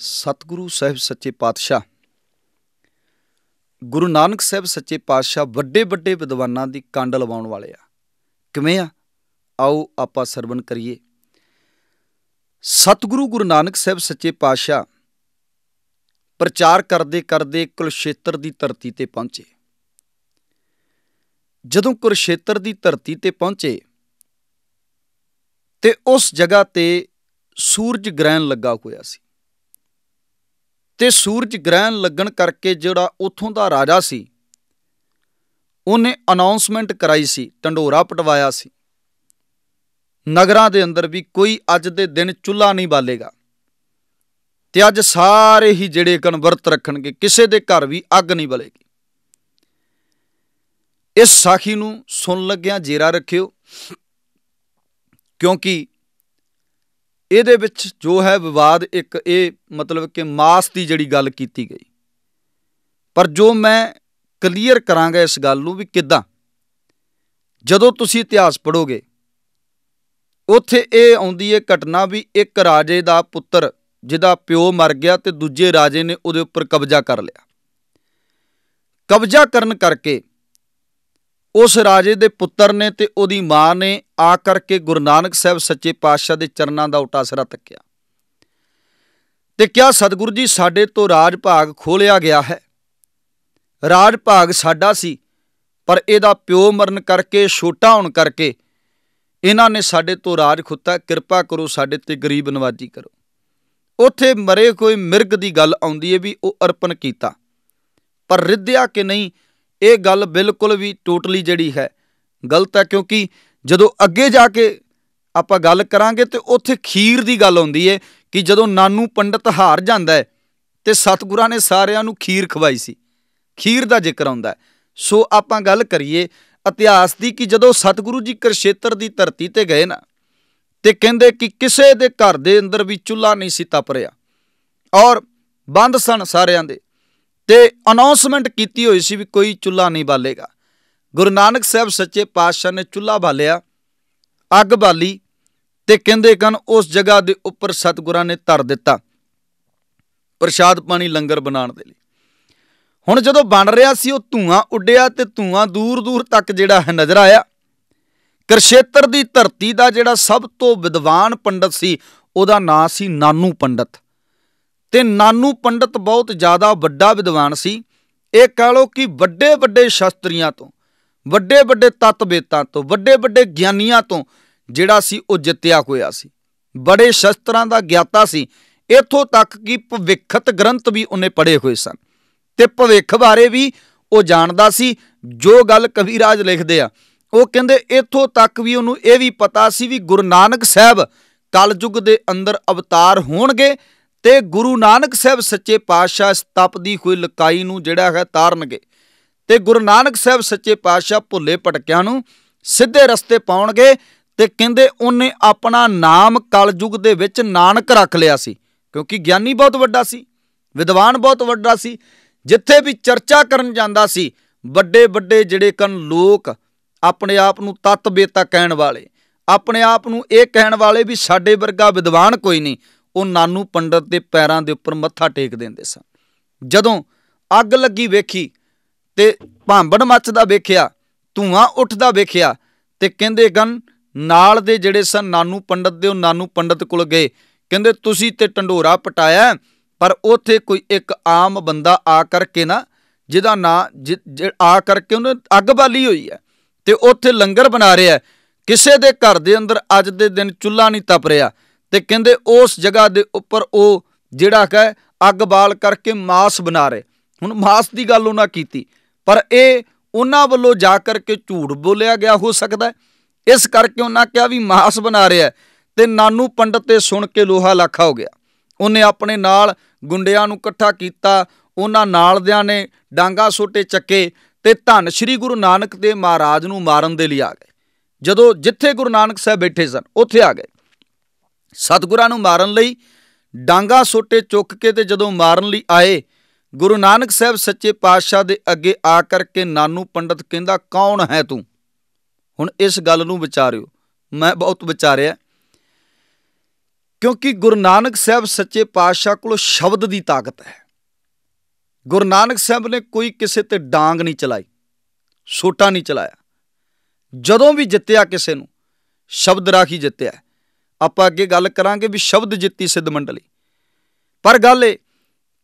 ਸਤਿਗੁਰੂ ਸਾਹਿਬ ਸੱਚੇ ਪਾਤਸ਼ਾਹ ਗੁਰੂ ਨਾਨਕ ਸਾਹਿਬ ਸੱਚੇ ਪਾਤਸ਼ਾਹ ਵੱਡੇ ਵੱਡੇ ਵਿਦਵਾਨਾਂ ਦੀ ਕੰਡ ਲਵਾਉਣ ਵਾਲੇ ਆ ਕਿਵੇਂ ਆ ਆਓ ਆਪਾਂ ਸਰਵਨ ਕਰੀਏ ਸਤਿਗੁਰੂ ਗੁਰੂ ਨਾਨਕ ਸਾਹਿਬ ਸੱਚੇ ਪਾਤਸ਼ਾਹ ਪ੍ਰਚਾਰ ਕਰਦੇ ਕਰਦੇ ਕੁਲਸ਼ੇਤਰ ਦੀ ਧਰਤੀ ਤੇ ਪਹੁੰਚੇ ਜਦੋਂ ਕੁਰਸ਼ੇਤਰ ਦੀ ਧਰਤੀ ਤੇ ਪਹੁੰਚੇ ਤੇ ਉਸ ਜਗ੍ਹਾ ਤੇ ਸੂਰਜ ਗ੍ਰਹਿਣ ਲੱਗਾ ਹੋਇਆ ਸੀ ਤੇ ਸੂਰਜ ਗ੍ਰਹਿਣ ਲੱਗਣ ਕਰਕੇ ਜਿਹੜਾ ਉਥੋਂ ਦਾ ਰਾਜਾ ਸੀ ਉਹਨੇ ਅਨਾਉਂਸਮੈਂਟ ਕਰਾਈ ਸੀ ਢੰਡੋਰਾ ਪਟਵਾਇਆ ਸੀ ਨਗਰਾਂ ਦੇ ਅੰਦਰ ਵੀ ਕੋਈ ਅੱਜ ਦੇ ਦਿਨ ਚੁੱਲ੍ਹਾ ਨਹੀਂ ਬਾਲੇਗਾ ਤੇ ਅੱਜ ਸਾਰੇ ਹੀ ਜਿਹੜੇ ਕਨਵਰਤ ਰੱਖਣਗੇ ਕਿਸੇ ਦੇ ਘਰ ਵੀ ਅੱਗ ਨਹੀਂ ਬਲੇਗੀ ਇਸ ਸਾਖੀ ਨੂੰ ਸੁਣ ਲੱਗਿਆਂ ਜੇਰਾ ਰੱਖਿਓ ਕਿਉਂਕਿ ਇਹਦੇ ਵਿੱਚ ਜੋ ਹੈ ਵਿਵਾਦ ਇੱਕ ਇਹ ਮਤਲਬ ਕਿ ਮਾਸ ਦੀ ਜਿਹੜੀ ਗੱਲ ਕੀਤੀ ਗਈ ਪਰ ਜੋ ਮੈਂ ਕਲੀਅਰ ਕਰਾਂਗਾ ਇਸ ਗੱਲ ਨੂੰ ਵੀ ਕਿਦਾਂ ਜਦੋਂ ਤੁਸੀਂ ਇਤਿਹਾਸ ਪੜੋਗੇ ਉੱਥੇ ਇਹ ਆਉਂਦੀ ਹੈ ਘਟਨਾ ਵੀ ਇੱਕ ਰਾਜੇ ਦਾ ਪੁੱਤਰ ਜਿਹਦਾ ਪਿਓ ਮਰ ਗਿਆ ਤੇ ਦੂਜੇ ਰਾਜੇ ਨੇ ਉਹਦੇ ਉੱਪਰ ਕਬਜ਼ਾ ਕਰ ਲਿਆ ਕਬਜ਼ਾ ਕਰਨ ਕਰਕੇ ਉਸ ਰਾਜੇ ਦੇ ਪੁੱਤਰ ਨੇ ਤੇ ਉਹਦੀ ਮਾਂ ਨੇ ਆ ਕਰਕੇ ਗੁਰੂ ਨਾਨਕ ਸਾਹਿਬ ਸੱਚੇ ਪਾਤਸ਼ਾਹ ਦੇ ਚਰਨਾਂ ਦਾ ਉਟਾਸਰਾ ਤੱਕਿਆ ਤੇ ਕਿਹਾ ਸਤਿਗੁਰੂ ਜੀ ਸਾਡੇ ਤੋਂ ਰਾਜ ਭਾਗ ਖੋਲਿਆ ਗਿਆ ਹੈ ਰਾਜ ਭਾਗ ਸਾਡਾ ਸੀ ਪਰ ਇਹਦਾ ਪਿਓ ਮਰਨ ਕਰਕੇ ਛੋਟਾ ਹੋਣ ਕਰਕੇ ਇਹਨਾਂ ਨੇ ਸਾਡੇ ਤੋਂ ਰਾਜ ਖੁੱਤਾ ਕਿਰਪਾ ਕਰੋ ਸਾਡੇ ਤੇ ਗਰੀਬ ਨਵਾਜੀ ਕਰੋ ਉਥੇ ਮਰੇ ਕੋਈ ਮਿਰਗ ਦੀ ਗੱਲ ਆਉਂਦੀ ਏ ਵੀ ਉਹ ਅਰਪਣ ਕੀਤਾ ਪਰ ਰਿੱਧਿਆ ਕਿ ਨਹੀਂ ਇਹ ਗੱਲ ਬਿਲਕੁਲ ਵੀ ਟੋਟਲੀ ਜਿਹੜੀ ਹੈ ਗਲਤ ਹੈ ਕਿਉਂਕਿ ਜਦੋਂ ਅੱਗੇ ਜਾ ਕੇ ਆਪਾਂ ਗੱਲ ਕਰਾਂਗੇ ਤੇ ਉੱਥੇ ਖੀਰ ਦੀ ਗੱਲ ਆਉਂਦੀ ਹੈ ਕਿ ਜਦੋਂ ਨਾਨੂ ਪੰਡਤ ਹਾਰ ਜਾਂਦਾ ਹੈ ਤੇ ਸਤਗੁਰਾਂ ਨੇ ਸਾਰਿਆਂ ਨੂੰ ਖੀਰ ਖਵਾਈ ਸੀ ਖੀਰ ਦਾ ਜ਼ਿਕਰ ਆਉਂਦਾ ਸੋ ਆਪਾਂ ਗੱਲ ਕਰੀਏ ਇਤਿਹਾਸ ਦੀ ਕਿ ਜਦੋਂ ਸਤਗੁਰੂ ਜੀ ਕਰਸ਼ੇਤਰ ਦੀ ਧਰਤੀ ਤੇ ਗਏ ਨਾ ਤੇ ਕਹਿੰਦੇ ਕਿ ਕਿਸੇ ਦੇ ਘਰ ਦੇ ਅੰਦਰ ਵੀ ਚੁੱਲ੍ਹਾ ਨਹੀਂ ਸੀ ਤਪ ਰਿਹਾ ਔਰ ਬੰਦ ਸਨ ਸਾਰਿਆਂ ਦੇ ਤੇ ਅਨਾਉਂਸਮੈਂਟ ਕੀਤੀ ਹੋਈ ਸੀ ਵੀ ਕੋਈ ਚੁੱਲਾ ਨਹੀਂ ਬਾਲੇਗਾ ਗੁਰੂ ਨਾਨਕ ਸਾਹਿਬ ਸੱਚੇ ਪਾਤਸ਼ਾਹ ਨੇ ਚੁੱਲਾ ਬਾਲਿਆ ਅੱਗ ਬਾਲੀ ਤੇ ਕਹਿੰਦੇ ਕਨ ਉਸ ਜਗ੍ਹਾ ਦੇ ਉੱਪਰ ਸਤਗੁਰਾਂ ਨੇ ਧਰ ਦਿੱਤਾ ਪ੍ਰਸ਼ਾਦ ਪਾਣੀ ਲੰਗਰ ਬਣਾਉਣ ਦੇ ਲਈ ਹੁਣ ਜਦੋਂ ਬਣ ਰਿਹਾ ਸੀ ਉਹ ਧੂਆਂ ਉੱਡਿਆ ਤੇ ਧੂਆਂ ਦੂਰ ਦੂਰ ਤੱਕ ਜਿਹੜਾ ਹੈ ਨਜ਼ਰ ਆਇਆ ਕਰਸ਼ੇਤਰ ਦੀ ਧਰਤੀ ਦਾ ਜਿਹੜਾ ਸਭ ਤੋਂ ਵਿਦਵਾਨ ਪੰਡਤ ਸੀ ਉਹਦਾ ਨਾਂ ਸੀ ਨਾਨੂ ਪੰਡਤ ਤੇ ਨਾਨੂ ਪੰਡਤ ਬਹੁਤ ਜ਼ਿਆਦਾ ਵੱਡਾ ਵਿਦਵਾਨ ਸੀ ਇਹ ਕਹ ਲੋ ਕਿ ਵੱਡੇ ਵੱਡੇ ਸ਼ਾਸਤਰੀਆਂ ਤੋਂ ਵੱਡੇ ਵੱਡੇ ਤਤਵੇਤਾਂ ਤੋਂ ਵੱਡੇ ਵੱਡੇ ਗਿਆਨੀਆਂ ਤੋਂ ਜਿਹੜਾ ਸੀ ਉਹ ਜਿੱਤਿਆ ਹੋਇਆ ਸੀ ਬੜੇ ਸ਼ਸਤਰਾਂ ਦਾ ਗਿਆਤਾ ਸੀ ਇਥੋਂ ਤੱਕ ਕਿ ਭਵਿੱਖਤ ਗ੍ਰੰਥ ਵੀ ਉਹਨੇ ਪੜ੍ਹੇ ਹੋਏ ਸਨ ਤੇ ਭਵਿੱਖ ਬਾਰੇ ਵੀ ਉਹ ਜਾਣਦਾ ਸੀ ਜੋ ਗੱਲ ਕਵੀਰਾਜ ਲਿਖਦੇ ਆ ਉਹ ਕਹਿੰਦੇ ਇਥੋਂ ਤੱਕ ਵੀ ਉਹਨੂੰ ਇਹ ਵੀ ਪਤਾ ਸੀ ਵੀ ਗੁਰੂ ਨਾਨਕ ਸਾਹਿਬ ਕਲਯੁਗ ਦੇ ਅੰਦਰ ਅਵਤਾਰ ਹੋਣਗੇ ਤੇ ਗੁਰੂ ਨਾਨਕ ਸਾਹਿਬ ਸੱਚੇ ਪਾਤਸ਼ਾਹ ਇਸ ਤਪ ਦੀ ਹੋਈ ਲਕਾਈ ਨੂੰ ਜਿਹੜਾ ਹੈ ਤਾਰਨਗੇ ਤੇ ਗੁਰੂ ਨਾਨਕ ਸਾਹਿਬ ਸੱਚੇ ਪਾਤਸ਼ਾਹ ਭੁੱਲੇ ਭਟਕਿਆਂ ਨੂੰ ਸਿੱਧੇ ਰਸਤੇ ਪਾਉਣਗੇ ਤੇ ਕਹਿੰਦੇ ਉਹਨੇ ਆਪਣਾ ਨਾਮ ਕਲਯੁਗ ਦੇ ਵਿੱਚ ਨਾਨਕ ਰੱਖ ਲਿਆ ਸੀ ਕਿਉਂਕਿ ਗਿਆਨੀ ਬਹੁਤ ਵੱਡਾ ਸੀ ਵਿਦਵਾਨ ਬਹੁਤ ਵੱਡਾ ਸੀ ਜਿੱਥੇ ਵੀ ਚਰਚਾ ਕਰਨ ਜਾਂਦਾ ਸੀ ਵੱਡੇ ਵੱਡੇ ਜਿਹੜੇ ਕਨ ਲੋਕ ਆਪਣੇ ਆਪ ਨੂੰ ਤਤ ਬੇਤਾ ਕਹਿਣ ਵਾਲੇ ਆਪਣੇ ਆਪ ਨੂੰ ਇਹ ਕਹਿਣ ਵਾਲੇ ਵੀ ਸਾਡੇ ਵਰਗਾ ਵਿਦਵਾਨ ਕੋਈ ਨਹੀਂ ਉਹ ਨਾਨੂ ਪੰਡਤ ਦੇ ਪੈਰਾਂ ਦੇ ਉੱਪਰ ਮੱਥਾ ਟੇਕ ਦਿੰਦੇ ਸਨ ਜਦੋਂ ਅੱਗ ਲੱਗੀ ਵੇਖੀ ਤੇ ਭਾਂਬੜ ਮੱਚਦਾ ਵੇਖਿਆ ਧੂਆਂ ਉੱਠਦਾ ਵੇਖਿਆ ਤੇ ਕਹਿੰਦੇ ਗਨ ਨਾਲ ਦੇ ਜਿਹੜੇ ਸਨ ਨਾਨੂ ਪੰਡਤ ਦੇ ਉਹ ਨਾਨੂ ਪੰਡਤ ਕੋਲ ਗਏ ਕਹਿੰਦੇ ਤੁਸੀਂ ਤੇ ਟੰਡੋਰਾ ਪਟਾਇਆ ਪਰ ਉਥੇ ਕੋਈ ਇੱਕ ਆਮ ਬੰਦਾ ਆ ਕਰਕੇ ਨਾ ਜਿਹਦਾ ਨਾਂ ਆ ਕਰਕੇ ਉਹਨੇ ਅੱਗ ਬਾਲੀ ਹੋਈ ਹੈ ਤੇ ਉਥੇ ਲੰਗਰ ਬਣਾ ਰਿਹਾ ਕਿਸੇ ਦੇ ਘਰ ਦੇ ਅੰਦਰ ਅੱਜ ਦੇ ਦਿਨ ਚੁੱਲ੍ਹਾ ਨਹੀਂ ਤਪ ਰਿਹਾ ਤੇ ਕਹਿੰਦੇ ਉਸ ਜਗ੍ਹਾ ਦੇ ਉੱਪਰ ਉਹ ਜਿਹੜਾ ਹੈ ਅੱਗ ਬਾਲ ਕਰਕੇ ਮਾਸ ਬਣਾ ਰਹੇ ਹੁਣ ਮਾਸ ਦੀ ਗੱਲ ਉਹਨਾਂ ਕੀਤੀ ਪਰ ਇਹ ਉਹਨਾਂ ਵੱਲੋਂ ਜਾ ਕਰਕੇ ਝੂਠ ਬੋਲਿਆ ਗਿਆ ਹੋ ਸਕਦਾ ਇਸ ਕਰਕੇ ਉਹਨਾਂ ਕਿਹਾ ਵੀ ਮਾਸ ਬਣਾ ਰਿਹਾ ਤੇ ਨਾਨੂ ਪੰਡਤ ਤੇ ਸੁਣ ਕੇ ਲੋਹਾ ਲੱਖਾ ਹੋ ਗਿਆ ਉਹਨੇ ਆਪਣੇ ਨਾਲ ਗੁੰਡਿਆਂ ਨੂੰ ਇਕੱਠਾ ਕੀਤਾ ਉਹਨਾਂ ਨਾਲ ਦਿਆਂ ਨੇ ਡਾਂਗਾ ਸੋਟੇ ਚੱਕੇ ਤੇ ਧੰਨ ਸ਼੍ਰੀ ਗੁਰੂ ਨਾਨਕ ਦੇ ਮਹਾਰਾਜ ਨੂੰ ਮਾਰਨ ਦੇ ਲਈ ਆ ਗਏ ਜਦੋਂ ਜਿੱਥੇ ਗੁਰੂ ਨਾਨਕ ਸਾਹਿਬ ਬੈਠੇ ਸਨ ਉੱਥੇ ਆ ਗਏ ਸਤਗੁਰਾਂ ਨੂੰ ਮਾਰਨ ਲਈ ਡਾਂਗਾ ਸੋਟੇ ਚੁੱਕ ਕੇ ਤੇ ਜਦੋਂ ਮਾਰਨ ਲਈ ਆਏ ਗੁਰੂ ਨਾਨਕ ਸਾਹਿਬ ਸੱਚੇ ਪਾਤਸ਼ਾਹ ਦੇ ਅੱਗੇ ਆ ਕਰਕੇ ਨਾਨੂ ਪੰਡਤ ਕਹਿੰਦਾ ਕੌਣ ਹੈ ਤੂੰ ਹੁਣ ਇਸ ਗੱਲ ਨੂੰ ਵਿਚਾਰਿਓ ਮੈਂ ਬਹੁਤ ਵਿਚਾਰਿਆ ਕਿਉਂਕਿ ਗੁਰੂ ਨਾਨਕ ਸਾਹਿਬ ਸੱਚੇ ਪਾਤਸ਼ਾਹ ਕੋਲ ਸ਼ਬਦ ਦੀ ਤਾਕਤ ਹੈ ਗੁਰੂ ਨਾਨਕ ਸਾਹਿਬ ਨੇ ਕੋਈ ਕਿਸੇ ਤੇ ਡਾਂਗ ਨਹੀਂ ਚਲਾਈ ਸੋਟਾ ਨਹੀਂ ਚਲਾਇਆ ਜਦੋਂ ਵੀ ਜਿੱਤਿਆ ਕਿਸੇ ਨੂੰ ਸ਼ਬਦ ਰਾਖੀ ਜਿੱਤਿਆ ਆਪਾਂ ਅੱਗੇ ਗੱਲ ਕਰਾਂਗੇ ਵੀ ਸ਼ਬਦ ਜਿੱਤੀ ਸਿੱਧ ਮੰਡਲੀ ਪਰ ਗੱਲ ਇਹ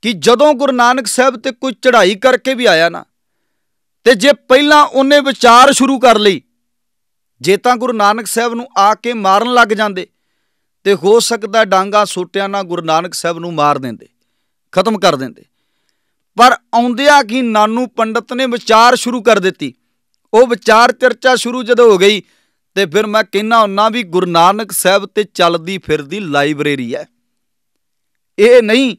ਕਿ ਜਦੋਂ ਗੁਰੂ ਨਾਨਕ ਸਾਹਿਬ ਤੇ ਕੋਈ ਚੜ੍ਹਾਈ ਕਰਕੇ ਵੀ ਆਇਆ ਨਾ ਤੇ ਜੇ ਪਹਿਲਾਂ ਉਹਨੇ ਵਿਚਾਰ ਸ਼ੁਰੂ ਕਰ ਲਈ ਜੇ ਤਾਂ ਗੁਰੂ ਨਾਨਕ ਸਾਹਿਬ ਨੂੰ ਆ ਕੇ ਮਾਰਨ ਲੱਗ ਜਾਂਦੇ ਤੇ ਹੋ ਸਕਦਾ ਡਾਂਗਾ ਸੋਟਿਆਂ ਨਾਲ ਗੁਰੂ ਨਾਨਕ ਸਾਹਿਬ ਨੂੰ ਮਾਰ ਦਿੰਦੇ ਖਤਮ ਕਰ ਦਿੰਦੇ ਪਰ ਆਉਂਦਿਆਂ ਕੀ ਨਾਨੂ ਪੰਡਤ ਨੇ ਵਿਚਾਰ ਸ਼ੁਰੂ ਕਰ ਦਿੱਤੀ ਉਹ ਵਿਚਾਰ ਚਰਚਾ ਸ਼ੁਰੂ ਜਦੋਂ ਹੋ ਗਈ ਤੇ ਫਿਰ ਮੈਂ ਕਹਿਣਾ ਉਹਨਾਂ ਵੀ ਗੁਰੂ ਨਾਨਕ ਸਾਹਿਬ ਤੇ ਚੱਲਦੀ ਫਿਰਦੀ ਲਾਇਬ੍ਰੇਰੀ ਹੈ ਇਹ ਨਹੀਂ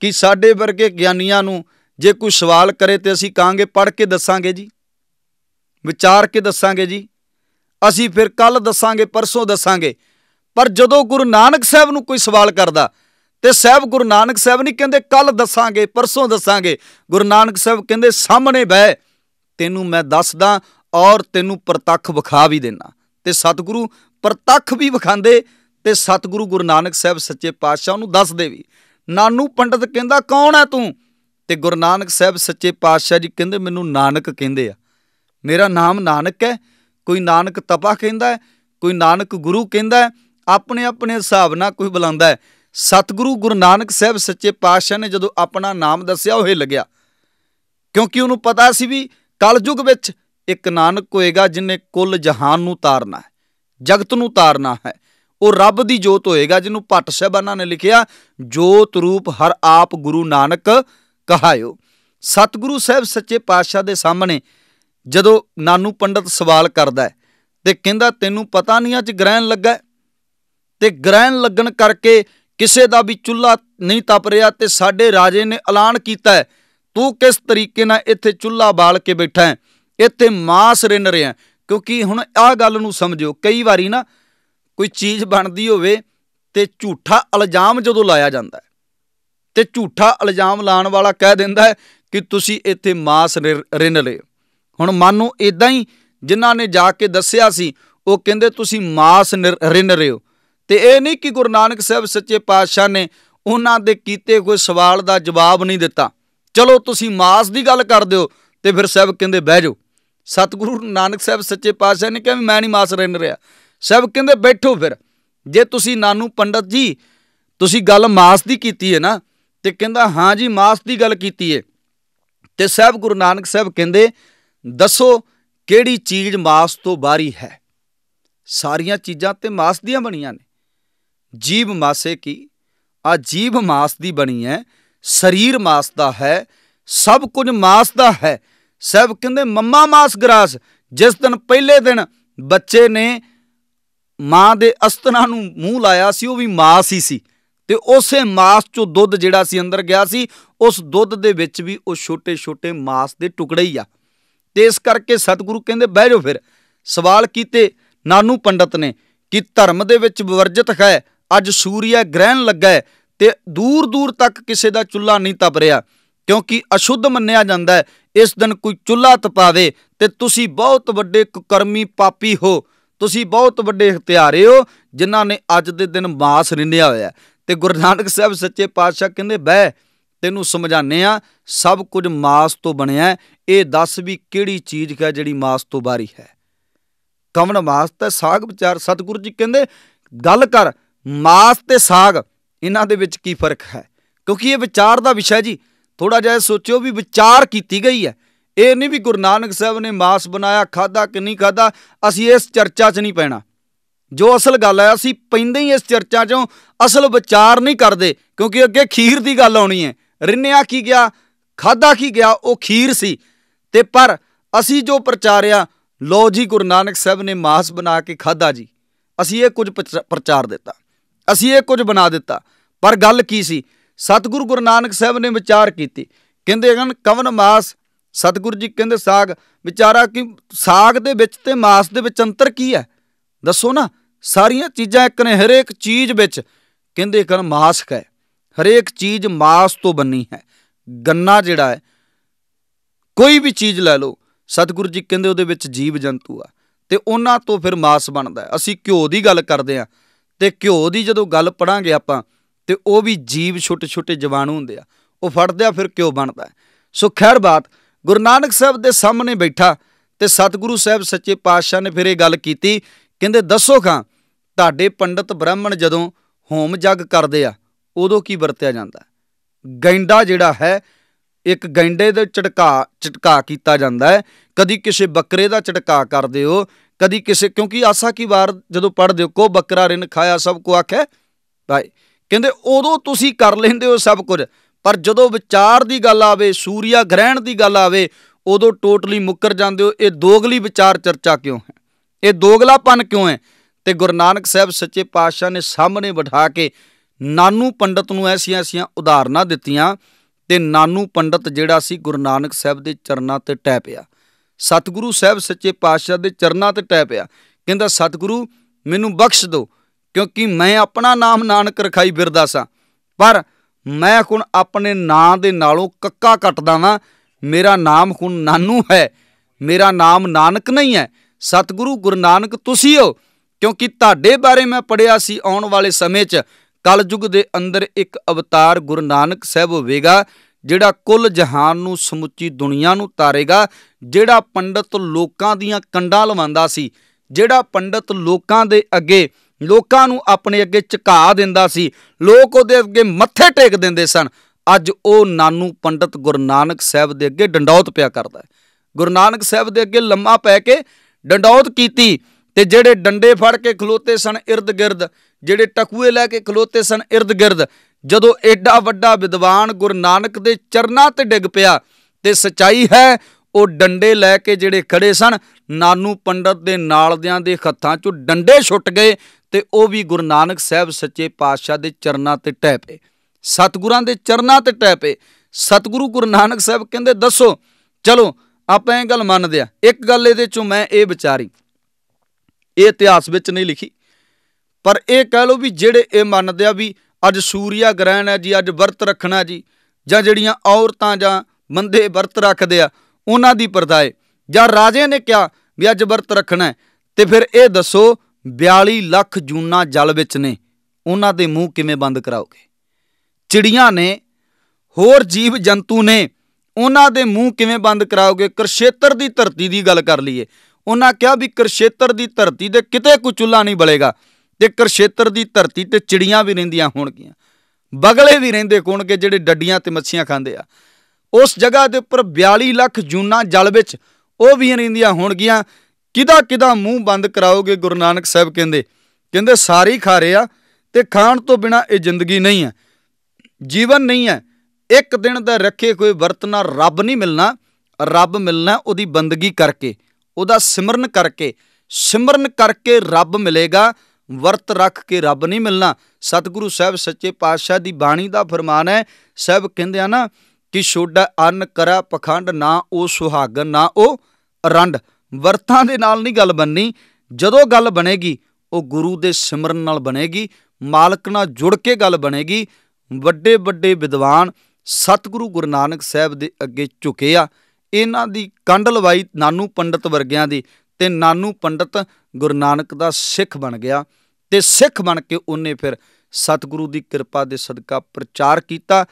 ਕਿ ਸਾਡੇ ਵਰਗੇ ਗਿਆਨੀਆਂ ਨੂੰ ਜੇ ਕੋਈ ਸਵਾਲ ਕਰੇ ਤੇ ਅਸੀਂ ਕਾਂਗੇ ਪੜ੍ਹ ਕੇ ਦੱਸਾਂਗੇ ਜੀ ਵਿਚਾਰ ਕੇ ਦੱਸਾਂਗੇ ਜੀ ਅਸੀਂ ਫਿਰ ਕੱਲ ਦੱਸਾਂਗੇ ਪਰਸੋਂ ਦੱਸਾਂਗੇ ਪਰ ਜਦੋਂ ਗੁਰੂ ਨਾਨਕ ਸਾਹਿਬ ਨੂੰ ਕੋਈ ਸਵਾਲ ਕਰਦਾ ਤੇ ਸਾਹਿਬ ਗੁਰੂ ਨਾਨਕ ਸਾਹਿਬ ਨਹੀਂ ਕਹਿੰਦੇ ਕੱਲ ਦੱਸਾਂਗੇ ਪਰਸੋਂ ਦੱਸਾਂਗੇ ਗੁਰੂ ਨਾਨਕ ਸਾਹਿਬ ਕਹਿੰਦੇ ਸਾਹਮਣੇ ਬਹਿ ਤੈਨੂੰ ਮੈਂ ਦੱਸਦਾ ਔਰ ਤੈਨੂੰ ਪ੍ਰਤੱਖ ਵਿਖਾ ਵੀ ਦੇਣਾ ਤੇ ਸਤਿਗੁਰੂ ਪ੍ਰਤੱਖ ਵੀ ਵਿਖਾਂਦੇ ਤੇ ਸਤਿਗੁਰੂ ਗੁਰੂ ਨਾਨਕ ਸਾਹਿਬ ਸੱਚੇ ਪਾਤਸ਼ਾਹ ਨੂੰ ਦੱਸਦੇ ਵੀ ਨਾਨੂ ਪੰਡਤ ਕਹਿੰਦਾ ਕੌਣ ਹੈ ਤੂੰ ਤੇ ਗੁਰੂ ਨਾਨਕ ਸਾਹਿਬ ਸੱਚੇ ਪਾਤਸ਼ਾਹ ਜੀ ਕਹਿੰਦੇ ਮੈਨੂੰ ਨਾਨਕ ਕਹਿੰਦੇ ਆ ਮੇਰਾ ਨਾਮ ਨਾਨਕ ਹੈ ਕੋਈ ਨਾਨਕ ਤਪਾ ਕਹਿੰਦਾ ਹੈ ਕੋਈ ਨਾਨਕ ਗੁਰੂ ਕਹਿੰਦਾ ਹੈ ਆਪਣੇ ਆਪਣੇ ਹਿਸਾਬ ਨਾਲ ਕੋਈ ਬੁਲਾਉਂਦਾ ਹੈ ਸਤਿਗੁਰੂ ਗੁਰੂ ਨਾਨਕ ਸਾਹਿਬ ਸੱਚੇ ਪਾਤਸ਼ਾਹ ਨੇ ਜਦੋਂ ਆਪਣਾ ਨਾਮ ਦੱਸਿਆ ਉਹ ਹੀ ਲੱਗਿਆ ਕਿਉਂਕਿ ਉਹਨੂੰ ਪਤਾ ਸੀ ਵੀ ਕਲਯੁਗ ਵਿੱਚ ਇੱਕ ਨਾਨਕ ਹੋਏਗਾ ਜਿਨੇ ਕੁੱਲ ਜਹਾਨ ਨੂੰ ਤਾਰਨਾ ਹੈ ਜਗਤ ਨੂੰ ਤਾਰਨਾ ਹੈ ਉਹ ਰੱਬ ਦੀ ਜੋਤ ਹੋਏਗਾ ਜਿਹਨੂੰ ਪੱਟ ਸਾਹਿਬਾਨਾਂ ਨੇ ਲਿਖਿਆ ਜੋਤ ਰੂਪ ਹਰ ਆਪ ਗੁਰੂ ਨਾਨਕ ਕਹਾਇਓ ਸਤਿਗੁਰੂ ਸਾਹਿਬ ਸੱਚੇ ਪਾਤਸ਼ਾਹ ਦੇ ਸਾਹਮਣੇ ਜਦੋਂ ਨਾਨੂ ਪੰਡਤ ਸਵਾਲ ਕਰਦਾ ਤੇ ਕਹਿੰਦਾ ਤੈਨੂੰ ਪਤਾ ਨਹੀਂ ਅੱਜ ਗ੍ਰਹਿਣ ਲੱਗਾ ਤੇ ਗ੍ਰਹਿਣ ਲੱਗਣ ਕਰਕੇ ਕਿਸੇ ਦਾ ਵੀ ਚੁੱਲ੍ਹਾ ਨਹੀਂ ਤਪ ਰਿਹਾ ਤੇ ਸਾਡੇ ਰਾਜੇ ਨੇ ਐਲਾਨ ਕੀਤਾ ਤੂੰ ਕਿਸ ਤਰੀਕੇ ਨਾਲ ਇੱਥੇ ਚੁੱਲ੍ਹਾ ਬਾਲ ਕੇ ਬੈਠਾ ਹੈ ਇੱਥੇ ਮਾਸ ਰਿੰਨ ਰਿਹਾ ਕਿਉਂਕਿ ਹੁਣ ਆਹ ਗੱਲ ਨੂੰ ਸਮਝਿਓ ਕਈ ਵਾਰੀ ਨਾ ਕੋਈ ਚੀਜ਼ ਬਣਦੀ ਹੋਵੇ ਤੇ ਝੂਠਾ ਇਲਜ਼ਾਮ ਜਦੋਂ ਲਾਇਆ ਜਾਂਦਾ ਤੇ ਝੂਠਾ ਇਲਜ਼ਾਮ ਲਾਣ ਵਾਲਾ ਕਹਿ ਦਿੰਦਾ ਕਿ ਤੁਸੀਂ ਇੱਥੇ ਮਾਸ ਰਿੰਨ ਲਏ ਹੁਣ ਮਨ ਨੂੰ ਇਦਾਂ ਹੀ ਜਿਨ੍ਹਾਂ ਨੇ ਜਾ ਕੇ ਦੱਸਿਆ ਸੀ ਉਹ ਕਹਿੰਦੇ ਤੁਸੀਂ ਮਾਸ ਰਿੰਨ ਰਹੇ ਹੋ ਤੇ ਇਹ ਨਹੀਂ ਕਿ ਗੁਰੂ ਨਾਨਕ ਸਾਹਿਬ ਸੱਚੇ ਪਾਤਸ਼ਾਹ ਨੇ ਉਹਨਾਂ ਦੇ ਕੀਤੇ ਕੋਈ ਸਵਾਲ ਦਾ ਜਵਾਬ ਨਹੀਂ ਦਿੱਤਾ ਚਲੋ ਤੁਸੀਂ ਮਾਸ ਦੀ ਗੱਲ ਕਰਦੇ ਹੋ ਤੇ ਫਿਰ ਸਾਹਿਬ ਕਹਿੰਦੇ ਬਹਿ ਜਾਓ ਸਤਿਗੁਰੂ ਨਾਨਕ ਸਾਹਿਬ ਸੱਚੇ ਪਾਤਸ਼ਾਹ ਨੇ ਕਿਹਾ ਮੈਂ ਨਹੀਂ ਮਾਸ ਰਹਿਣ ਰਿਹਾ ਸਭ ਕਹਿੰਦੇ ਬੈਠੋ ਫਿਰ ਜੇ ਤੁਸੀਂ ਨਾਨੂ ਪੰਡਤ ਜੀ ਤੁਸੀਂ ਗੱਲ ਮਾਸ ਦੀ ਕੀਤੀ ਹੈ ਨਾ ਤੇ ਕਹਿੰਦਾ ਹਾਂ ਜੀ ਮਾਸ ਦੀ ਗੱਲ ਕੀਤੀ ਹੈ ਤੇ ਸਭ ਗੁਰੂ ਨਾਨਕ ਸਾਹਿਬ ਕਹਿੰਦੇ ਦੱਸੋ ਕਿਹੜੀ ਚੀਜ਼ ਮਾਸ ਤੋਂ ਬਾਹਰੀ ਹੈ ਸਾਰੀਆਂ ਚੀਜ਼ਾਂ ਤੇ ਮਾਸ ਦੀਆਂ ਬਣੀਆਂ ਨੇ ਜੀਵ ਮਾਸੇ ਕੀ ਆ ਜੀਵ ਮਾਸ ਦੀ ਬਣੀ ਹੈ ਸਰੀਰ ਮਾਸ ਦਾ ਹੈ ਸਭ ਕੁਝ ਮਾਸ ਦਾ ਹੈ ਸਭ ਕਹਿੰਦੇ ਮੰਮਾ ਮਾਸ ਗਰਾਸ ਜਿਸ ਦਿਨ ਪਹਿਲੇ ਦਿਨ ਬੱਚੇ ਨੇ ਮਾਂ ਦੇ ਅਸਤਨਾ ਨੂੰ ਮੂੰਹ ਲਾਇਆ ਸੀ ਉਹ ਵੀ ਮਾਸ ਹੀ ਸੀ ਤੇ ਉਸੇ ਮਾਸ ਚੋਂ ਦੁੱਧ ਜਿਹੜਾ ਸੀ ਅੰਦਰ ਗਿਆ ਸੀ ਉਸ ਦੁੱਧ ਦੇ ਵਿੱਚ ਵੀ ਉਹ ਛੋਟੇ-ਛੋਟੇ ਮਾਸ ਦੇ ਟੁਕੜੇ ਹੀ ਆ ਤੇ ਇਸ ਕਰਕੇ ਸਤਿਗੁਰੂ ਕਹਿੰਦੇ ਬਹਿ ਜਾਓ ਫਿਰ ਸਵਾਲ ਕੀਤੇ ਨਾਨੂ ਪੰਡਤ ਨੇ ਕਿ ਧਰਮ ਦੇ ਵਿੱਚ ਵਿਵਰਜਿਤ ਹੈ ਅੱਜ ਸੂਰਿਆ ਗ੍ਰਹਿਣ ਲੱਗਾ ਹੈ ਤੇ ਦੂਰ ਦੂਰ ਤੱਕ ਕਿਸੇ ਦਾ ਚੁੱਲ੍ਹਾ ਨਹੀਂ ਤਪ ਰਿਹਾ ਕਿਉਂਕਿ ਅਸ਼ੁੱਧ ਮੰਨਿਆ ਜਾਂਦਾ ਹੈ ਇਸ ਦਿਨ ਕੋਈ ਚੁੱਲ੍ਹਾ ਤਪਾਵੇ ਤੇ ਤੁਸੀਂ ਬਹੁਤ ਵੱਡੇ ਕੁਕਰਮੀ ਪਾਪੀ ਹੋ ਤੁਸੀਂ ਬਹੁਤ ਵੱਡੇ ਹਤਿਆਰੇ ਹੋ ਜਿਨ੍ਹਾਂ ਨੇ ਅੱਜ ਦੇ ਦਿਨ ਮਾਸ ਰਿੰਨਿਆ ਹੋਇਆ ਤੇ ਗੁਰੂ ਨਾਨਕ ਸਾਹਿਬ ਸੱਚੇ ਪਾਤਸ਼ਾਹ ਕਹਿੰਦੇ ਬਹਿ ਤੈਨੂੰ ਸਮਝਾਣੇ ਆ ਸਭ ਕੁਝ ਮਾਸ ਤੋਂ ਬਣਿਆ ਇਹ ਦੱਸ ਵੀ ਕਿਹੜੀ ਚੀਜ਼ ਹੈ ਜਿਹੜੀ ਮਾਸ ਤੋਂ ਬਾਰੀ ਹੈ ਕਮਣ ਮਾਸ ਤੇ ਸਾਗ ਵਿਚਾਰ ਸਤਿਗੁਰੂ ਜੀ ਕਹਿੰਦੇ ਗੱਲ ਕਰ ਮਾਸ ਤੇ ਸਾਗ ਇਹਨਾਂ ਦੇ ਵਿੱਚ ਕੀ ਫਰਕ ਹੈ ਕਿਉਂਕਿ ਇਹ ਵਿਚਾਰ ਦਾ ਵਿਸ਼ਾ ਜੀ ਥੋੜਾ ਜਿਹਾ ਸੋਚਿਓ ਵੀ ਵਿਚਾਰ ਕੀਤੀ ਗਈ ਹੈ ਇਹ ਨਹੀਂ ਵੀ ਗੁਰੂ ਨਾਨਕ ਸਾਹਿਬ ਨੇ ਮਾਸ ਬਣਾਇਆ ਖਾਦਾ ਕਿ ਨਹੀਂ ਖਾਦਾ ਅਸੀਂ ਇਸ ਚਰਚਾ 'ਚ ਨਹੀਂ ਪੈਣਾ ਜੋ ਅਸਲ ਗੱਲ ਹੈ ਅਸੀਂ ਪੈਂਦੇ ਹੀ ਇਸ ਚਰਚਾ 'ਚੋਂ ਅਸਲ ਵਿਚਾਰ ਨਹੀਂ ਕਰਦੇ ਕਿਉਂਕਿ ਅੱਗੇ ਖੀਰ ਦੀ ਗੱਲ ਆਉਣੀ ਹੈ ਰਿੰਨਿਆ ਕੀ ਗਿਆ ਖਾਦਾ ਕੀ ਗਿਆ ਉਹ ਖੀਰ ਸੀ ਤੇ ਪਰ ਅਸੀਂ ਜੋ ਪ੍ਰਚਾਰਿਆ ਲੋ ਜੀ ਗੁਰੂ ਨਾਨਕ ਸਾਹਿਬ ਨੇ ਮਾਸ ਬਣਾ ਕੇ ਖਾਦਾ ਜੀ ਅਸੀਂ ਇਹ ਕੁਝ ਪ੍ਰਚਾਰ ਦਿੱਤਾ ਅਸੀਂ ਇਹ ਕੁਝ ਬਣਾ ਦਿੱਤਾ ਪਰ ਗੱਲ ਕੀ ਸੀ ਸਤਿਗੁਰੂ ਗੁਰੂ ਨਾਨਕ ਸਾਹਿਬ ਨੇ ਵਿਚਾਰ ਕੀਤੀ ਕਹਿੰਦੇ ਹਨ ਕਵਨ ਮਾਸ ਸਤਿਗੁਰੂ ਜੀ ਕਹਿੰਦੇ ਸਾਗ ਵਿਚਾਰਾ ਕਿ ਸਾਗ ਦੇ ਵਿੱਚ ਤੇ ਮਾਸ ਦੇ ਵਿੱਚ ਅੰਤਰ ਕੀ ਹੈ ਦੱਸੋ ਨਾ ਸਾਰੀਆਂ ਚੀਜ਼ਾਂ ਇੱਕ ਨੇ ਹਰੇਕ ਚੀਜ਼ ਵਿੱਚ ਕਹਿੰਦੇ ਹਨ ਮਾਸ ਹੈ ਹਰੇਕ ਚੀਜ਼ ਮਾਸ ਤੋਂ ਬਣੀ ਹੈ ਗੰਨਾ ਜਿਹੜਾ ਹੈ ਕੋਈ ਵੀ ਚੀਜ਼ ਲੈ ਲਓ ਸਤਿਗੁਰੂ ਜੀ ਕਹਿੰਦੇ ਉਹਦੇ ਵਿੱਚ ਜੀਵ ਜੰਤੂ ਆ ਤੇ ਉਹਨਾਂ ਤੋਂ ਫਿਰ ਮਾਸ ਬਣਦਾ ਅਸੀਂ ਘਿਓ ਦੀ ਗੱਲ ਕਰਦੇ ਆ ਤੇ ਘਿਓ ਦੀ ਜਦੋਂ ਗੱਲ ਪੜਾਂਗੇ ਆਪਾਂ ਤੇ ਉਹ ਵੀ ਜੀਵ ਛੋਟੇ ਛੋਟੇ ਜਵਾਨੂ ਹੁੰਦੇ ਆ ਉਹ ਫੜਦੇ ਆ ਫਿਰ ਕਿਉਂ ਬਣਦਾ ਸੋ ਖੈਰ ਬਾਤ ਗੁਰੂ ਨਾਨਕ ਸਾਹਿਬ ਦੇ ਸਾਹਮਣੇ ਬੈਠਾ ਤੇ ਸਤਿਗੁਰੂ ਸਾਹਿਬ ਸੱਚੇ ਪਾਤਸ਼ਾਹ ਨੇ ਫਿਰ ਇਹ ਗੱਲ ਕੀਤੀ ਕਹਿੰਦੇ ਦੱਸੋ ਖਾਂ ਤੁਹਾਡੇ ਪੰਡਤ ਬ੍ਰਾਹਮਣ ਜਦੋਂ ਹੋਮ ਜਗ ਕਰਦੇ ਆ ਉਦੋਂ ਕੀ ਵਰਤਿਆ ਜਾਂਦਾ ਗੈਂਡਾ ਜਿਹੜਾ ਹੈ ਇੱਕ ਗੈਂਡੇ ਦੇ ਚਟਕਾ ਚਟਕਾ ਕੀਤਾ ਜਾਂਦਾ ਹੈ ਕਦੀ ਕਿਸੇ ਬੱਕਰੇ ਦਾ ਚਟਕਾ ਕਰਦੇ ਹੋ ਕਦੀ ਕਿਸੇ ਕਿਉਂਕਿ ਆਸਾ ਕੀ ਵਾਰ ਜਦੋਂ ਪੜਦੇ ਹੋ ਕੋ ਬੱਕਰਾ ਰਿਨ ਖਾਇਆ ਸਭ ਕੋ ਆਖੇ ਭਾਈ ਕਹਿੰਦੇ ਉਦੋਂ ਤੁਸੀਂ ਕਰ ਲੈਂਦੇ ਹੋ ਸਭ ਕੁਝ ਪਰ ਜਦੋਂ ਵਿਚਾਰ ਦੀ ਗੱਲ ਆਵੇ ਸੂਰਿਆ ਗ੍ਰਹਿਣ ਦੀ ਗੱਲ ਆਵੇ ਉਦੋਂ ਟੋਟਲੀ ਮੁੱਕਰ ਜਾਂਦੇ ਹੋ ਇਹ ਦੋਗਲੀ ਵਿਚਾਰ ਚਰਚਾ ਕਿਉਂ ਹੈ ਇਹ ਦੋਗਲਾਪਨ ਕਿਉਂ ਹੈ ਤੇ ਗੁਰੂ ਨਾਨਕ ਸਾਹਿਬ ਸੱਚੇ ਪਾਤਸ਼ਾਹ ਨੇ ਸਾਹਮਣੇ ਬਿਠਾ ਕੇ ਨਾਨੂ ਪੰਡਤ ਨੂੰ ਐਸੀਆਂ ਐਸੀਆਂ ਉਦਾਹਰਨਾਂ ਦਿੱਤੀਆਂ ਤੇ ਨਾਨੂ ਪੰਡਤ ਜਿਹੜਾ ਸੀ ਗੁਰੂ ਨਾਨਕ ਸਾਹਿਬ ਦੇ ਚਰਨਾਂ ਤੇ ਟੈ ਪਿਆ ਸਤਿਗੁਰੂ ਸਾਹਿਬ ਸੱਚੇ ਪਾਤਸ਼ਾਹ ਦੇ ਚਰਨਾਂ ਤੇ ਟੈ ਪਿਆ ਕਹਿੰਦਾ ਸਤਿਗੁਰੂ ਮੈਨੂੰ ਬਖਸ਼ ਦਿਓ ਕਿਉਂਕਿ ਮੈਂ ਆਪਣਾ ਨਾਮ ਨਾਨਕ ਰਖਾਈ ਫਿਰਦਾ ਸਾਂ ਪਰ ਮੈਂ ਹੁਣ ਆਪਣੇ ਨਾਂ ਦੇ ਨਾਲੋਂ ਕੱਕਾ ਕੱਟਦਾ ਵਾਂ ਮੇਰਾ ਨਾਮ ਹੁਣ ਨਾਨੂ ਹੈ ਮੇਰਾ ਨਾਮ ਨਾਨਕ ਨਹੀਂ ਹੈ ਸਤਿਗੁਰੂ ਗੁਰੂ ਨਾਨਕ ਤੁਸੀਂ ਹੋ ਕਿਉਂਕਿ ਤੁਹਾਡੇ ਬਾਰੇ ਮੈਂ ਪੜਿਆ ਸੀ ਆਉਣ ਵਾਲੇ ਸਮੇਂ 'ਚ ਕਲਯੁਗ ਦੇ ਅੰਦਰ ਇੱਕ ਅਵਤਾਰ ਗੁਰੂ ਨਾਨਕ ਸਾਹਿਬ ਹੋਵੇਗਾ ਜਿਹੜਾ ਕੁੱਲ ਜਹਾਨ ਨੂੰ ਸਮੁੱਚੀ ਦੁਨੀਆ ਨੂੰ ਤਾਰੇਗਾ ਜਿਹੜਾ ਪੰਡਤ ਲੋਕਾਂ ਦੀਆਂ ਕੰਡਾਂ ਲਵਾਉਂਦਾ ਸੀ ਜਿਹੜਾ ਪੰਡਤ ਲੋਕਾਂ ਦੇ ਅੱਗੇ ਲੋਕਾਂ ਨੂੰ ਆਪਣੇ ਅੱਗੇ ਝੁਕਾ ਦਿੰਦਾ ਸੀ ਲੋਕ ਉਹਦੇ ਅੱਗੇ ਮੱਥੇ ਟੇਕ ਦਿੰਦੇ ਸਨ ਅੱਜ ਉਹ ਨਾਨੂ ਪੰਡਤ ਗੁਰਨਾਨਕ ਸਾਹਿਬ ਦੇ ਅੱਗੇ ਡੰਡੌਤ ਪਿਆ ਕਰਦਾ ਹੈ ਗੁਰਨਾਨਕ ਸਾਹਿਬ ਦੇ ਅੱਗੇ ਲੰਮਾ ਪੈ ਕੇ ਡੰਡੌਤ ਕੀਤੀ ਤੇ ਜਿਹੜੇ ਡੰਡੇ ਫੜ ਕੇ ਖਲੋਤੇ ਸਨ ird gird ਜਿਹੜੇ ਟਕੂਏ ਲੈ ਕੇ ਖਲੋਤੇ ਸਨ ird gird ਜਦੋਂ ਐਡਾ ਵੱਡਾ ਵਿਦਵਾਨ ਗੁਰਨਾਨਕ ਦੇ ਚਰਨਾਂ ਤੇ ਡਿੱਗ ਪਿਆ ਤੇ ਸਚਾਈ ਹੈ ਉਹ ਡੰਡੇ ਲੈ ਕੇ ਜਿਹੜੇ ਖੜੇ ਸਨ ਨਾਨੂ ਪੰਡਤ ਦੇ ਨਾਲਦਿਆਂ ਦੇ ਹੱਥਾਂ 'ਚੋਂ ਡੰਡੇ ਛੁੱਟ ਗਏ ਤੇ ਉਹ ਵੀ ਗੁਰੂ ਨਾਨਕ ਸਾਹਿਬ ਸੱਚੇ ਪਾਤਸ਼ਾਹ ਦੇ ਚਰਨਾਂ ਤੇ ਟਹਿ ਪਏ ਸਤਿਗੁਰਾਂ ਦੇ ਚਰਨਾਂ ਤੇ ਟਹਿ ਪਏ ਸਤਿਗੁਰੂ ਗੁਰੂ ਨਾਨਕ ਸਾਹਿਬ ਕਹਿੰਦੇ ਦੱਸੋ ਚਲੋ ਆਪਾਂ ਇਹ ਗੱਲ ਮੰਨਦੇ ਆ ਇੱਕ ਗੱਲ ਇਹਦੇ ਚੋਂ ਮੈਂ ਇਹ ਵਿਚਾਰੀ ਇਹ ਇਤਿਹਾਸ ਵਿੱਚ ਨਹੀਂ ਲਿਖੀ ਪਰ ਇਹ ਕਹਿ ਲਓ ਵੀ ਜਿਹੜੇ ਇਹ ਮੰਨਦੇ ਆ ਵੀ ਅੱਜ ਸੂਰਿਆ ਗ੍ਰਹਿਣ ਹੈ ਜੀ ਅੱਜ ਵਰਤ ਰੱਖਣਾ ਜੀ ਜਾਂ ਜਿਹੜੀਆਂ ਔਰਤਾਂ ਜਾਂ ਮੰਦੇ ਵਰਤ ਰੱਖਦੇ ਆ ਉਹਨਾਂ ਦੀ ਪਰਦਾਏ ਜਾਂ ਰਾਜੇ ਨੇ ਕਿਹਾ ਵੀ ਅੱਜ ਵਰਤ ਰੱਖਣਾ ਤੇ ਫਿਰ ਇਹ ਦੱਸੋ 42 ਲੱਖ ਜੂਨਾ ਜਲ ਵਿੱਚ ਨੇ ਉਹਨਾਂ ਦੇ ਮੂੰਹ ਕਿਵੇਂ ਬੰਦ ਕਰਾਓਗੇ ਚਿੜੀਆਂ ਨੇ ਹੋਰ ਜੀਵ ਜੰਤੂ ਨੇ ਉਹਨਾਂ ਦੇ ਮੂੰਹ ਕਿਵੇਂ ਬੰਦ ਕਰਾਓਗੇ ਕਰਸ਼ੇਤਰ ਦੀ ਧਰਤੀ ਦੀ ਗੱਲ ਕਰ ਲਈਏ ਉਹਨਾਂ ਕਿਹਾ ਵੀ ਕਰਸ਼ੇਤਰ ਦੀ ਧਰਤੀ ਤੇ ਕਿਤੇ ਕੋ ਚੁੱਲਾ ਨਹੀਂ ਬਲੇਗਾ ਤੇ ਕਰਸ਼ੇਤਰ ਦੀ ਧਰਤੀ ਤੇ ਚਿੜੀਆਂ ਵੀ ਰਹਿੰਦੀਆਂ ਹੋਣਗੀਆਂ ਬਗਲੇ ਵੀ ਰਹਿੰਦੇ ਕੋਣਗੇ ਜਿਹੜੇ ਡੱਡੀਆਂ ਤੇ ਮੱਛੀਆਂ ਖਾਂਦੇ ਆ ਉਸ ਜਗ੍ਹਾ ਦੇ ਉੱਪਰ 42 ਲੱਖ ਜੂਨਾ ਜਲ ਵਿੱਚ ਉਹ ਵੀ ਰਹਿੰਦੀਆਂ ਹੋਣਗੀਆਂ ਕਿਦਾ ਕਿਦਾ ਮੂੰਹ ਬੰਦ ਕਰਾਓਗੇ ਗੁਰੂ ਨਾਨਕ ਸਾਹਿਬ ਕਹਿੰਦੇ ਕਹਿੰਦੇ ਸਾਰੀ ਖਾ ਰਿਆ ਤੇ ਖਾਣ ਤੋਂ ਬਿਨਾ ਇਹ ਜ਼ਿੰਦਗੀ ਨਹੀਂ ਹੈ ਜੀਵਨ ਨਹੀਂ ਹੈ ਇੱਕ ਦਿਨ ਦਾ ਰੱਖੇ ਕੋਈ ਵਰਤਨਾ ਰੱਬ ਨਹੀਂ ਮਿਲਣਾ ਰੱਬ ਮਿਲਣਾ ਉਹਦੀ ਬੰਦਗੀ ਕਰਕੇ ਉਹਦਾ ਸਿਮਰਨ ਕਰਕੇ ਸਿਮਰਨ ਕਰਕੇ ਰੱਬ ਮਿਲੇਗਾ ਵਰਤ ਰੱਖ ਕੇ ਰੱਬ ਨਹੀਂ ਮਿਲਣਾ ਸਤਿਗੁਰੂ ਸਾਹਿਬ ਸੱਚੇ ਪਾਤਸ਼ਾਹ ਦੀ ਬਾਣੀ ਦਾ ਫਰਮਾਨ ਹੈ ਸਭ ਕਹਿੰਦੇ ਆ ਨਾ ਕਿ ਛੋਡਾ ਅੰਨ ਕਰਾ ਪਖੰਡ ਨਾ ਉਹ ਸੁਹਾਗਨ ਨਾ ਉਹ ਰੰਡ ਵਰਤਾਂ ਦੇ ਨਾਲ ਨਹੀਂ ਗੱਲ ਬੰਨੀ ਜਦੋਂ ਗੱਲ ਬਣੇਗੀ ਉਹ ਗੁਰੂ ਦੇ ਸਿਮਰਨ ਨਾਲ ਬਣੇਗੀ ਮਾਲਕ ਨਾਲ ਜੁੜ ਕੇ ਗੱਲ ਬਣੇਗੀ ਵੱਡੇ ਵੱਡੇ ਵਿਦਵਾਨ ਸਤਿਗੁਰੂ ਗੁਰੂ ਨਾਨਕ ਸਾਹਿਬ ਦੇ ਅੱਗੇ ਝੁਕੇ ਆ ਇਹਨਾਂ ਦੀ ਕੰਡ ਲਵਾਈ ਨਾਨੂ ਪੰਡਤ ਵਰਗਿਆਂ ਦੀ ਤੇ ਨਾਨੂ ਪੰਡਤ ਗੁਰੂ ਨਾਨਕ ਦਾ ਸਿੱਖ ਬਣ ਗਿਆ ਤੇ ਸਿੱਖ ਬਣ ਕੇ ਉਹਨੇ ਫਿਰ ਸਤਿਗੁਰੂ ਦੀ ਕਿਰਪਾ ਦੇ ਸਦਕਾ ਪ੍ਰਚਾਰ ਕੀਤਾ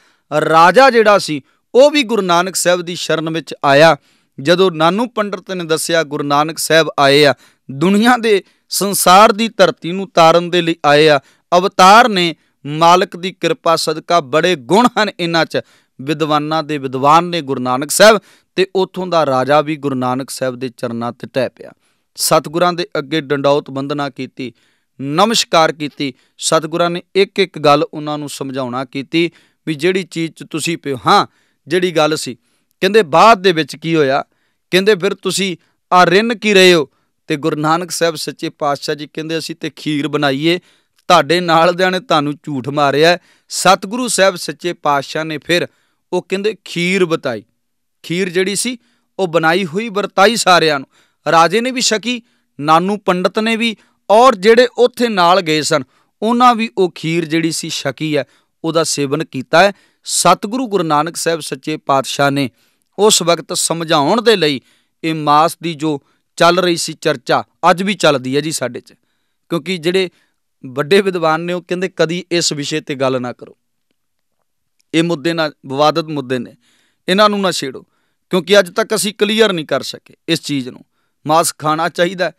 ਰਾਜਾ ਜਿਹੜਾ ਸੀ ਉਹ ਵੀ ਗੁਰੂ ਨਾਨਕ ਸਾਹਿਬ ਦੀ ਸ਼ਰਨ ਵਿੱਚ ਆਇਆ ਜਦੋਂ ਨਾਨੂ ਪੰਡਤ ਨੇ ਦੱਸਿਆ ਗੁਰੂ ਨਾਨਕ ਸਾਹਿਬ ਆਏ ਆ ਦੁਨੀਆ ਦੇ ਸੰਸਾਰ ਦੀ ਧਰਤੀ ਨੂੰ ਤਾਰਨ ਦੇ ਲਈ ਆਏ ਆ ਅਵਤਾਰ ਨੇ ਮਾਲਕ ਦੀ ਕਿਰਪਾ ਸਦਕਾ ਬੜੇ ਗੁਣ ਹਨ ਇਹਨਾਂ 'ਚ ਵਿਦਵਾਨਾਂ ਦੇ ਵਿਦਵਾਨ ਨੇ ਗੁਰੂ ਨਾਨਕ ਸਾਹਿਬ ਤੇ ਉਥੋਂ ਦਾ ਰਾਜਾ ਵੀ ਗੁਰੂ ਨਾਨਕ ਸਾਹਿਬ ਦੇ ਚਰਨਾਂ ਤੇ ਟਹਿ ਪਿਆ ਸਤਿਗੁਰਾਂ ਦੇ ਅੱਗੇ ਡੰਡੌਤ ਬੰਦਨਾ ਕੀਤੀ ਨਮਸਕਾਰ ਕੀਤੀ ਸਤਿਗੁਰਾਂ ਨੇ ਇੱਕ ਇੱਕ ਗੱਲ ਉਹਨਾਂ ਨੂੰ ਸਮਝਾਉਣਾ ਕੀਤੀ ਵੀ ਜਿਹੜੀ ਚੀਜ਼ 'ਚ ਤੁਸੀਂ ਪਿਓ ਹਾਂ ਜਿਹੜੀ ਗੱਲ ਸੀ ਕਹਿੰਦੇ ਬਾਅਦ ਦੇ ਵਿੱਚ ਕੀ ਹੋਇਆ ਕਹਿੰਦੇ ਫਿਰ ਤੁਸੀਂ ਆ ਰਿੰਨ ਕੀ ਰਹੇ ਹੋ ਤੇ ਗੁਰੂ ਨਾਨਕ ਸਾਹਿਬ ਸੱਚੇ ਪਾਤਸ਼ਾਹ ਜੀ ਕਹਿੰਦੇ ਅਸੀਂ ਤੇ ਖੀਰ ਬਣਾਈਏ ਤੁਹਾਡੇ ਨਾਲ ਦਿਆਂ ਤੁਹਾਨੂੰ ਝੂਠ ਮਾਰਿਆ ਸਤਿਗੁਰੂ ਸਾਹਿਬ ਸੱਚੇ ਪਾਤਸ਼ਾਹ ਨੇ ਫਿਰ ਉਹ ਕਹਿੰਦੇ ਖੀਰ ਬਤਾਈ ਖੀਰ ਜਿਹੜੀ ਸੀ ਉਹ ਬਣਾਈ ਹੋਈ ਵਰਤਾਈ ਸਾਰਿਆਂ ਨੂੰ ਰਾਜੇ ਨੇ ਵੀ ਸ਼ਕੀ ਨਾਨੂ ਪੰਡਤ ਨੇ ਵੀ ਔਰ ਜਿਹੜੇ ਉੱਥੇ ਨਾਲ ਗਏ ਸਨ ਉਹਨਾਂ ਵੀ ਉਹ ਖੀਰ ਜਿਹੜੀ ਸੀ ਸ਼ਕੀ ਹੈ ਉਹਦਾ ਸੇਵਨ ਕੀਤਾ ਹੈ ਸਤਿਗੁਰੂ ਗੁਰੂ ਨਾਨਕ ਸਾਹਿਬ ਸੱਚੇ ਪਾਤਸ਼ਾਹ ਨੇ ਉਸ ਵਕਤ ਸਮਝਾਉਣ ਦੇ ਲਈ ਇਹ ਮਾਸ ਦੀ ਜੋ ਚੱਲ ਰਹੀ ਸੀ ਚਰਚਾ ਅੱਜ ਵੀ ਚੱਲਦੀ ਹੈ ਜੀ ਸਾਡੇ 'ਚ ਕਿਉਂਕਿ ਜਿਹੜੇ ਵੱਡੇ ਵਿਦਵਾਨ ਨੇ ਉਹ ਕਹਿੰਦੇ ਕਦੀ ਇਸ ਵਿਸ਼ੇ ਤੇ ਗੱਲ ਨਾ ਕਰੋ ਇਹ ਮੁੱਦੇ ਨਾਲ ਵਿਵਾਦਤ ਮੁੱਦੇ ਨੇ ਇਹਨਾਂ ਨੂੰ ਨਾ ਛੇੜੋ ਕਿਉਂਕਿ ਅੱਜ ਤੱਕ ਅਸੀਂ ਕਲੀਅਰ ਨਹੀਂ ਕਰ ਸਕੇ ਇਸ ਚੀਜ਼ ਨੂੰ ਮਾਸ ਖਾਣਾ ਚਾਹੀਦਾ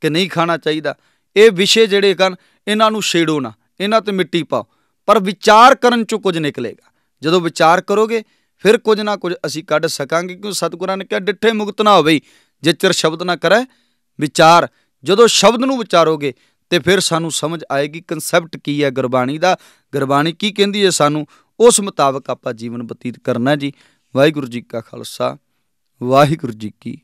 ਕਿ ਨਹੀਂ ਖਾਣਾ ਚਾਹੀਦਾ ਇਹ ਵਿਸ਼ੇ ਜਿਹੜੇ ਹਨ ਇਹਨਾਂ ਨੂੰ ਛੇੜੋ ਨਾ ਇਹਨਾਂ ਤੇ ਮਿੱਟੀ ਪਾਓ ਪਰ ਵਿਚਾਰ ਕਰਨ ਚੋਂ ਕੁਝ ਨਿਕਲੇਗਾ ਜਦੋਂ ਵਿਚਾਰ ਕਰੋਗੇ ਫਿਰ ਕੁਝ ਨਾ ਕੁਝ ਅਸੀਂ ਕੱਢ ਸਕਾਂਗੇ ਕਿਉਂ ਸਤਿਗੁਰਾਂ ਨੇ ਕਿਹਾ ਡਿੱਠੇ ਮੁਕਤ ਨਾ ਹੋਵੇ ਜੇ ਚਿਰ ਸ਼ਬਦ ਨਾ ਕਰੇ ਵਿਚਾਰ ਜਦੋਂ ਸ਼ਬਦ ਨੂੰ ਵਿਚਾਰੋਗੇ ਤੇ ਫਿਰ ਸਾਨੂੰ ਸਮਝ ਆਏਗੀ ਕਨਸੈਪਟ ਕੀ ਹੈ ਗੁਰਬਾਣੀ ਦਾ ਗੁਰਬਾਣੀ ਕੀ ਕਹਿੰਦੀ ਹੈ ਸਾਨੂੰ ਉਸ ਮੁਤਾਬਕ ਆਪਾਂ ਜੀਵਨ ਬਤੀਤ ਕਰਨਾ ਜੀ ਵਾਹਿਗੁਰੂ ਜੀ ਕਾ ਖਾਲਸਾ ਵਾਹਿਗੁਰੂ ਜੀ ਕੀ